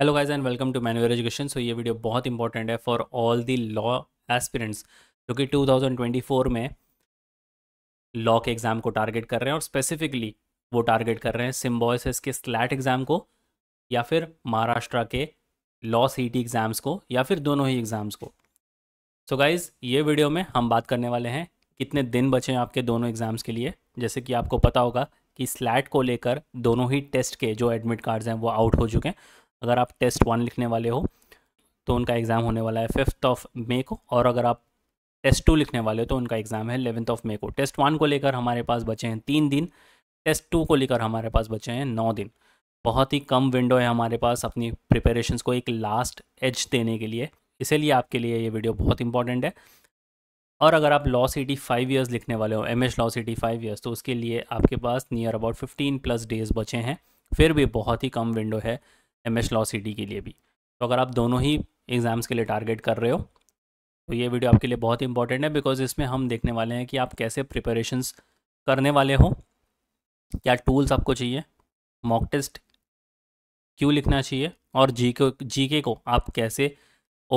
hello guys and welcome to Manual Education so ये video बहुत important है for all the law aspirants जो कि 2024 में लॉ के एग्ज़ाम को टारगेट कर रहे हैं और स्पेसिफिकली वो टारगेट कर रहे हैं सिम्बॉयसिस के स्लैट एग्ज़ाम को या फिर महाराष्ट्र के लॉ सी टी एग्ज़ाम्स को या फिर दोनों ही एग्ज़ाम्स को सो so गाइज़ ये वीडियो में हम बात करने वाले हैं कितने दिन बचे हैं आपके दोनों एग्ज़ाम्स के लिए जैसे कि आपको पता होगा कि स्लैट को लेकर दोनों ही टेस्ट के जो एडमिट कार्ड्स हैं वो आउट हो चुके हैं अगर आप टेस्ट वन लिखने वाले हो तो उनका एग्ज़ाम होने वाला है फिफ्थ ऑफ मे को और अगर आप टेस्ट टू लिखने वाले हो तो उनका एग्ज़ाम है एलेवंथ ऑफ मे को टेस्ट वन को लेकर हमारे पास बचे हैं तीन दिन टेस्ट टू को लेकर हमारे पास बचे हैं नौ दिन बहुत ही कम विंडो है हमारे पास अपनी प्रिपेरेशन को एक लास्ट एज देने के लिए इसीलिए आपके लिए ये वीडियो बहुत इंपॉर्टेंट है और अगर आप लॉ सिटी फाइव ईयर्स लिखने वाले हो M H law CET five years तो उसके लिए आपके पास near about fifteen plus days बचे हैं फिर भी बहुत ही कम विंडो है एम एस लॉ सी के लिए भी तो अगर आप दोनों ही एग्ज़ाम्स के लिए टारगेट कर रहे हो तो ये वीडियो आपके लिए बहुत इंपॉर्टेंट है बिकॉज इसमें हम देखने वाले हैं कि आप कैसे प्रिपरेशंस करने वाले हो क्या टूल्स आपको चाहिए मॉक टेस्ट क्यों लिखना चाहिए और जी के जी के को आप कैसे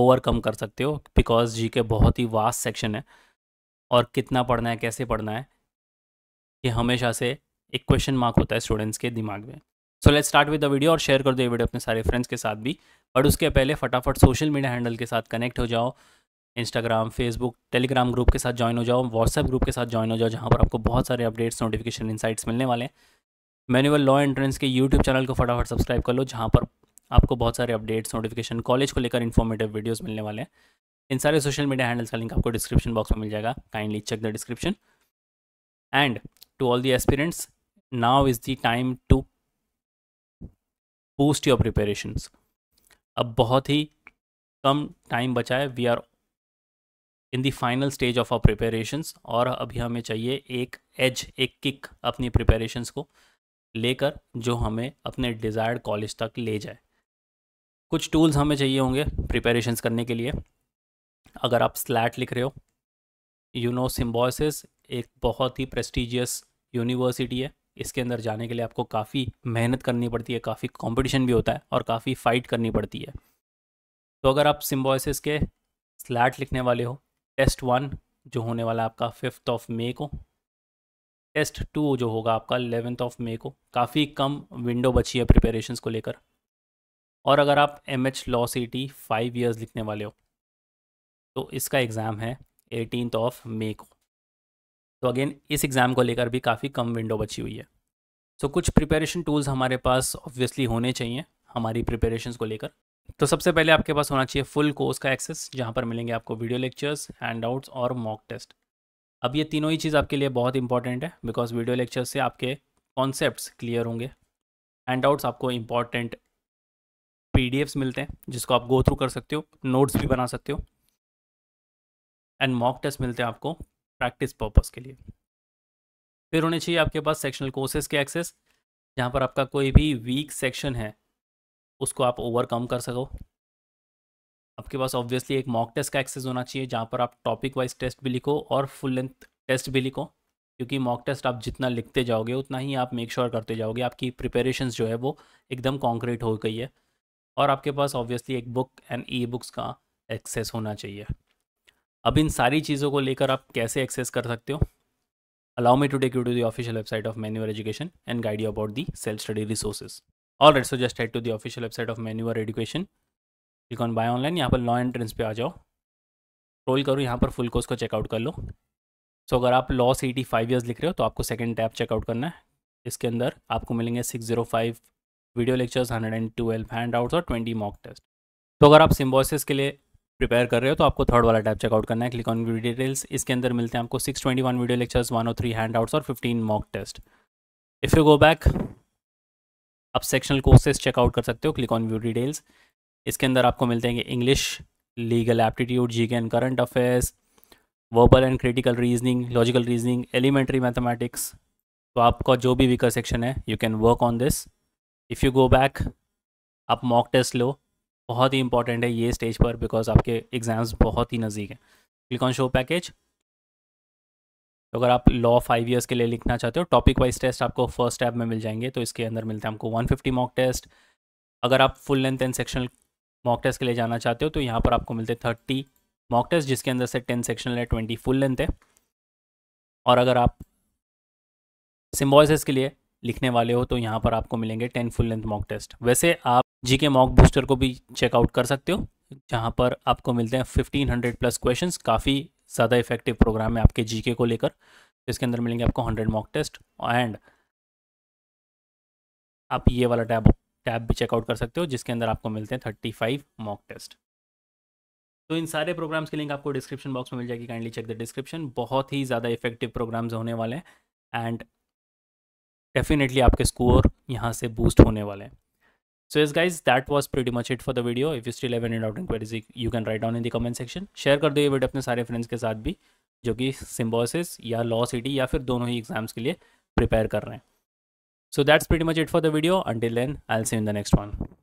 ओवरकम कर सकते हो बिकॉज जी के बहुत ही वास्ट सेक्शन है और कितना पढ़ना है कैसे पढ़ना है ये हमेशा से एक क्वेश्चन मार्क होता है स्टूडेंट्स के दिमाग में so let start with the video और शेयर कर दो ये वीडियो अपने सारे फ्रेंड्स के साथ भी बट उसके पहले फटाफट सोशल मीडिया हैंडल के साथ कनेक्ट हो जाओ इंस्टाग्राम फेसबुक टेलीग्राम ग्रुप के साथ ज्वाइन हो जाओ व्हाट्सएप ग्रुप के साथ ज्वाइन हो जाओ जहाँ पर आपको बहुत सारे अपडेट्स नोटिफिकेशन इनसाइट्स मिलने वाले हैं मैनुअल लॉ एंट्रेंस के यूट्यूब चैनल को फटाफट सब्सक्राइब कर लो जहाँ पर आपको बहुत सारे अपडेट्स नोटिफिकेशन कॉलेज को लेकर इन्फॉर्मेटिव वीडियोस मिलने वाले हैं इन सारे सोशल मीडिया हैंडल्स का लिंक आपको डिस्क्रिप्शन बॉक्स में मिल जाएगा kindly check the description and to all the aspirants now is the time to boost your preparations अब बहुत ही कम टाइम बचा है we are in the final stage of our preparations और अभी हमें चाहिए एक एज एक किक अपनी प्रिपरेशंस को लेकर जो हमें अपने डिज़ायर्ड कॉलेज तक ले जाए कुछ टूल्स हमें चाहिए होंगे प्रिपेरेशन्स करने के लिए अगर आप स्लैट लिख रहे हो यू नो सिम्बॉसिस एक बहुत ही प्रेस्टिजियस यूनिवर्सिटी है इसके अंदर जाने के लिए आपको काफ़ी मेहनत करनी पड़ती है काफ़ी कंपटीशन भी होता है और काफ़ी फाइट करनी पड़ती है तो अगर आप सिम्बॉयसिस के स्लैट लिखने वाले हो टेस्ट वन जो होने वाला आपका फिफ्थ ऑफ मे को टेस्ट टू जो होगा आपका एलेवेंथ ऑफ मे को काफ़ी कम विंडो बची है प्रिपेरेशन को लेकर और अगर आप M H law C T five years लिखने वाले हो तो इसका एग्ज़ाम है एटीनथ ऑफ मे को तो अगेन इस एग्ज़ाम को लेकर भी काफ़ी कम विंडो बची हुई है सो so, कुछ प्रिपरेशन टूल्स हमारे पास ऑब्वियसली होने चाहिए हमारी प्रिपरेशन को लेकर तो सबसे पहले आपके पास होना चाहिए फुल कोर्स का एक्सेस जहाँ पर मिलेंगे आपको वीडियो लेक्चर्स हैंड आउट्स और मॉक टेस्ट अब ये तीनों ही चीज़ आपके लिए बहुत इंपॉर्टेंट है बिकॉज वीडियो लेक्चर से आपके कॉन्सेप्ट क्लियर होंगे हैंड आउट्स आपको इम्पॉर्टेंट पी मिलते हैं जिसको आप गो थ्रू कर सकते हो नोट्स भी बना सकते हो एंड मॉक टेस्ट मिलते हैं आपको प्रैक्टिस पर्पस के लिए फिर होने चाहिए आपके पास सेक्शनल कोर्सेज के एक्सेस जहाँ पर आपका कोई भी वीक सेक्शन है उसको आप ओवरकम कर सको आपके पास ऑब्वियसली एक मॉक टेस्ट का एक्सेस होना चाहिए जहाँ पर आप टॉपिक वाइज टेस्ट भी लिखो और फुल लेंथ टेस्ट भी लिखो क्योंकि मॉक टेस्ट आप जितना लिखते जाओगे उतना ही आप मेक श्योर sure करते जाओगे आपकी प्रिपेरेशन जो है वो एकदम कॉन्क्रीट हो गई है और आपके पास ऑब्वियसली एक बुक एंड ई बुक्स का एक्सेस होना चाहिए अब इन सारी चीज़ों को लेकर आप कैसे एक्सेस कर सकते हो me to take you to the official website of Manual Education and guide you about the self study resources all Alright, so just head to the official website of Manual Education Click on buy online यहाँ पर law entrance पे आ जाओ role करो यहाँ पर full course को checkout कर लो सो so, अगर आप law C T five years लिख रहे हो तो आपको सेकेंड टैप चेकआउट करना है इसके अंदर आपको मिलेंगे six zero five video lectures hundred and twelve handouts और ट्वेंटी मॉक टेस्ट तो अगर आप सिम्बोसिस के लिए प्रिपेयर कर रहे हो तो आपको थर्ड वाला टैप चेकआउट करना है क्लिक ऑन वीडियो डिटेल्स इसके अंदर मिलते हैं आपको 621 वीडियो लेक्चर्स 103 हैंडआउट्स और 15 mock test if you go back आप सेक्शनल कोर्सेज चेकआउट कर सकते हो क्लिक ऑन व्यू डिटेल्स इसके अंदर आपको मिलते हैं English legal aptitude G and current affairs verbal and critical reasoning logical reasoning elementary mathematics तो आपका जो भी वीकर सेक्शन है you can work on this if you go back आप मॉक टेस्ट लो बहुत ही इंपॉर्टेंट है ये स्टेज पर बिकॉज आपके एग्ज़ाम्स बहुत ही नज़दीक हैं क्लिक ऑन शो पैकेज तो अगर आप लॉ फाइव ईयर्स के लिए लिखना चाहते हो टॉपिक वाइज टेस्ट आपको फर्स्ट टैब में मिल जाएंगे तो इसके अंदर मिलते हैं आपको 150 मॉक टेस्ट अगर आप full length and sectional mock test के लिए जाना चाहते हो तो यहाँ पर आपको मिलते हैं थर्टी मॉक टेस्ट जिसके अंदर से टेन सेक्शनल है ट्वेंटी फुल लेंथ है और अगर आप सिम्बॉइसिस के लिए लिखने वाले हो तो यहाँ पर आपको मिलेंगे ten full length mock test वैसे आप जी के मॉक बूस्टर को भी चेकआउट कर सकते हो जहाँ पर आपको मिलते हैं फिफ्टीन हंड्रेड प्लस क्वेश्चन काफ़ी ज़्यादा इफेक्टिव प्रोग्राम है आपके जी को लेकर इसके अंदर मिलेंगे आपको हंड्रेड मॉक टेस्ट एंड आप ये वाला टैब टैब भी चेकआउट कर सकते हो जिसके अंदर आपको मिलते हैं थर्टी फाइव मॉक टेस्ट तो इन सारे प्रोग्राम्स के लिंक आपको डिस्क्रिप्शन बॉक्स में मिल जाएगी काइंडली चेक द डिस्क्रिप्शन बहुत ही ज़्यादा इफेक्टिव प्रोग्राम्स होने वाले हैं एंड डेफिनेटली आपके स्कोर यहाँ से बूस्ट होने वाले हैं so yes guys that was pretty much it for the video if you still have any doubt and queries, you can write down in the comment कर दो ये वीडियो अपने सारे फ्रेंड्स के साथ भी जो कि सिम्बोसिस या लॉ सिटी या फिर दोनों ही एग्जाम्स के लिए प्रिपेयर कर रहे हैं so that's pretty much it for the video until then I'll see in the next one